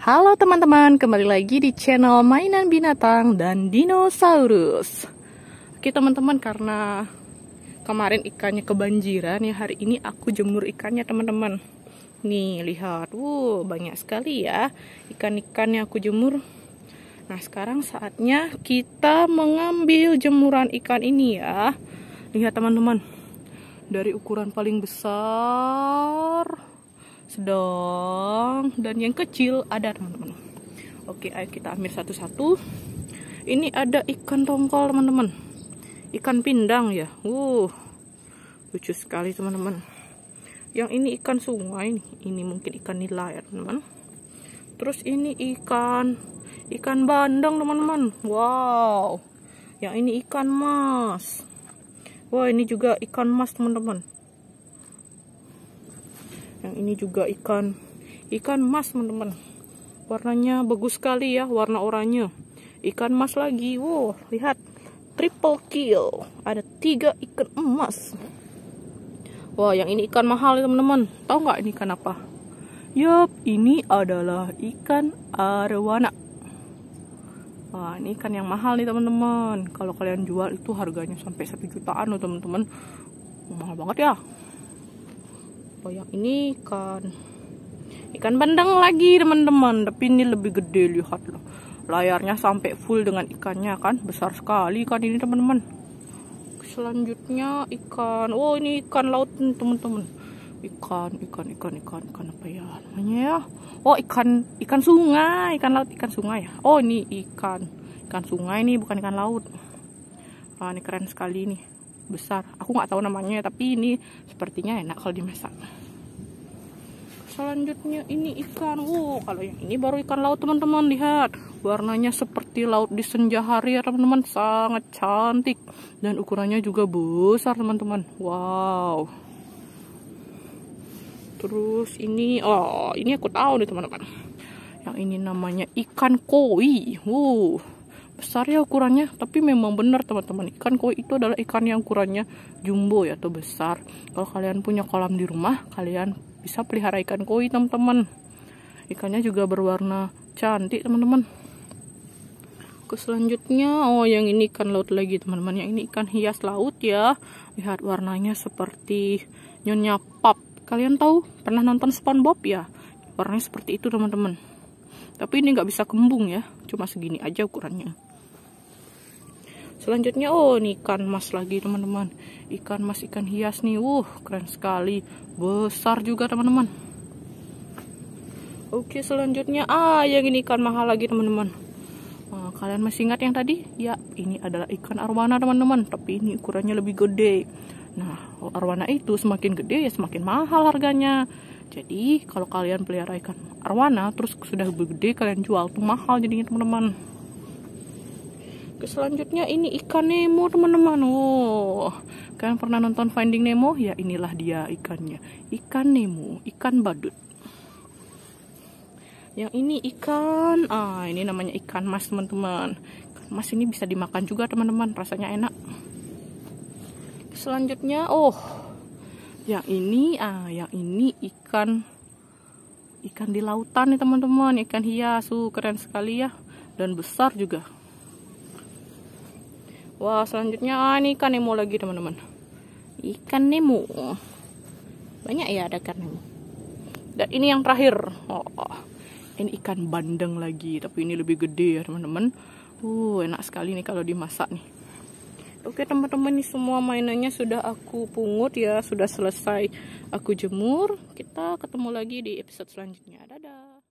Halo teman-teman, kembali lagi di channel Mainan Binatang dan Dinosaurus Oke teman-teman, karena kemarin ikannya kebanjiran ya Hari ini aku jemur ikannya teman-teman Nih, lihat, wow, banyak sekali ya Ikan-ikan yang aku jemur Nah, sekarang saatnya kita mengambil jemuran ikan ini ya Lihat teman-teman Dari ukuran paling besar sedang dan yang kecil ada teman-teman oke ayo kita ambil satu-satu ini ada ikan tongkol teman-teman ikan pindang ya uh lucu sekali teman-teman yang ini ikan sungai ini mungkin ikan nila ya teman-teman terus ini ikan ikan bandeng teman-teman wow yang ini ikan mas wah ini juga ikan mas teman-teman yang ini juga ikan ikan mas teman-teman warnanya bagus sekali ya warna oranye ikan mas lagi wow lihat triple kill ada tiga ikan emas wah yang ini ikan mahal ya teman-teman tahu nggak ini ikan apa yup ini adalah ikan arwana Wah, ini ikan yang mahal nih teman-teman. Kalau kalian jual itu harganya sampai satu jutaan loh teman-teman. Mahal banget ya apa yang ini ikan ikan bandeng lagi teman-teman tapi ini lebih gede lihat loh layarnya sampai full dengan ikannya kan besar sekali ikan ini teman-teman selanjutnya ikan oh ini ikan laut teman-teman ikan ikan ikan ikan ikan apa ya namanya ya oh ikan ikan sungai ikan laut ikan sungai ya oh ini ikan ikan sungai nih bukan ikan laut wah ini keren sekali nih besar aku nggak tahu namanya tapi ini sepertinya enak kalau dimasak selanjutnya ini ikan wow kalau yang ini baru ikan laut teman-teman lihat warnanya seperti laut di senja hari ya teman-teman sangat cantik dan ukurannya juga besar teman-teman wow terus ini oh ini aku tahu nih teman-teman yang ini namanya ikan koi wow besar ya ukurannya tapi memang benar teman-teman ikan koi itu adalah ikan yang ukurannya jumbo ya atau besar kalau kalian punya kolam di rumah kalian bisa pelihara ikan koi teman-teman ikannya juga berwarna cantik teman-teman ke selanjutnya oh yang ini ikan laut lagi teman-teman yang ini ikan hias laut ya lihat warnanya seperti nyonya pop kalian tahu pernah nonton SpongeBob ya warnanya seperti itu teman-teman tapi ini nggak bisa kembung ya cuma segini aja ukurannya selanjutnya oh ini ikan mas lagi teman-teman ikan mas ikan hias nih wuh keren sekali besar juga teman-teman oke selanjutnya ah yang ini ikan mahal lagi teman-teman nah, kalian masih ingat yang tadi ya ini adalah ikan arwana teman-teman tapi ini ukurannya lebih gede nah oh, arwana itu semakin gede ya semakin mahal harganya jadi kalau kalian pelihara ikan arwana terus sudah gede kalian jual tuh mahal jadinya teman-teman. selanjutnya ini ikan Nemo teman-teman. Oh, kalian pernah nonton Finding Nemo? Ya inilah dia ikannya. Ikan Nemo, ikan badut. Yang ini ikan, ah ini namanya ikan mas teman-teman. Ikan mas ini bisa dimakan juga teman-teman, rasanya enak. Selanjutnya, oh yang ini ah yang ini ikan ikan di lautan nih teman-teman ikan hias uh, keren sekali ya dan besar juga wah selanjutnya ah, ini ikan nemo lagi teman-teman ikan nemo banyak ya ada ikan nemo dan ini yang terakhir oh, ini ikan bandeng lagi tapi ini lebih gede ya teman-teman uh enak sekali nih kalau dimasak nih Oke teman-teman ini semua mainannya sudah aku pungut ya, sudah selesai aku jemur. Kita ketemu lagi di episode selanjutnya. Dadah.